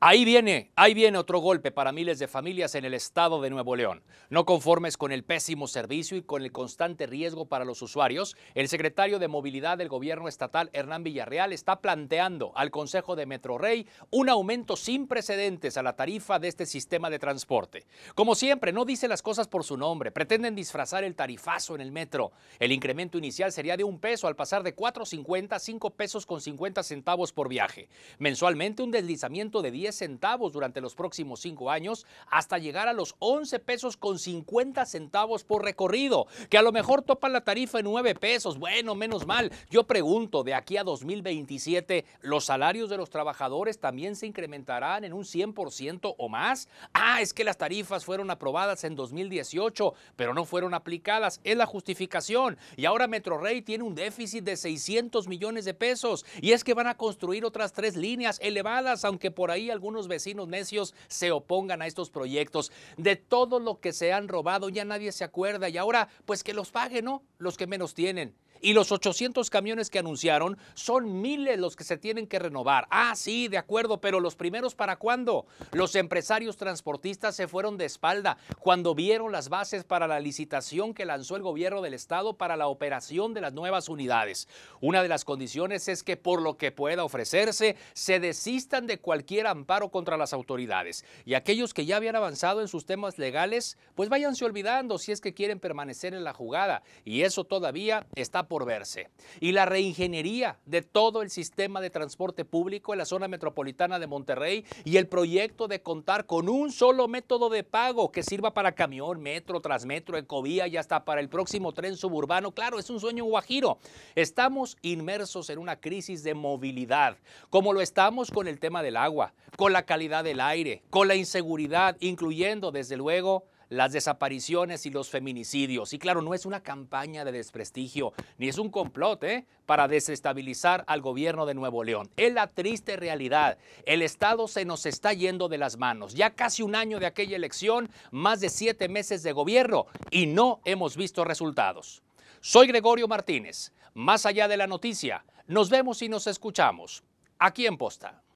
Ahí viene, ahí viene otro golpe para miles de familias en el estado de Nuevo León. No conformes con el pésimo servicio y con el constante riesgo para los usuarios, el secretario de Movilidad del gobierno estatal, Hernán Villarreal, está planteando al Consejo de Metrorrey un aumento sin precedentes a la tarifa de este sistema de transporte. Como siempre, no dice las cosas por su nombre, pretenden disfrazar el tarifazo en el metro. El incremento inicial sería de un peso al pasar de 4.50 a 5 pesos con 50 centavos por viaje. Mensualmente un deslizamiento de centavos durante los próximos cinco años hasta llegar a los 11 pesos con 50 centavos por recorrido, que a lo mejor topan la tarifa en 9 pesos. Bueno, menos mal. Yo pregunto, de aquí a 2027, ¿los salarios de los trabajadores también se incrementarán en un 100% o más? Ah, es que las tarifas fueron aprobadas en 2018, pero no fueron aplicadas. Es la justificación. Y ahora Metro Rey tiene un déficit de 600 millones de pesos. Y es que van a construir otras tres líneas elevadas, aunque por ahí algunos vecinos necios se opongan a estos proyectos. De todo lo que se han robado ya nadie se acuerda y ahora pues que los paguen, ¿no? Los que menos tienen. Y los 800 camiones que anunciaron son miles los que se tienen que renovar. Ah, sí, de acuerdo, pero los primeros para cuándo? Los empresarios transportistas se fueron de espalda cuando vieron las bases para la licitación que lanzó el gobierno del estado para la operación de las nuevas unidades. Una de las condiciones es que por lo que pueda ofrecerse se desistan de cualquier amparo contra las autoridades y aquellos que ya habían avanzado en sus temas legales, pues váyanse olvidando si es que quieren permanecer en la jugada y eso todavía está por verse. Y la reingeniería de todo el sistema de transporte público en la zona metropolitana de Monterrey y el proyecto de contar con un solo método de pago que sirva para camión, metro, transmetro, ecovía y hasta para el próximo tren suburbano. Claro, es un sueño guajiro. Estamos inmersos en una crisis de movilidad, como lo estamos con el tema del agua, con la calidad del aire, con la inseguridad, incluyendo desde luego las desapariciones y los feminicidios. Y claro, no es una campaña de desprestigio, ni es un complot ¿eh? para desestabilizar al gobierno de Nuevo León. Es la triste realidad. El Estado se nos está yendo de las manos. Ya casi un año de aquella elección, más de siete meses de gobierno y no hemos visto resultados. Soy Gregorio Martínez. Más allá de la noticia, nos vemos y nos escuchamos. Aquí en Posta.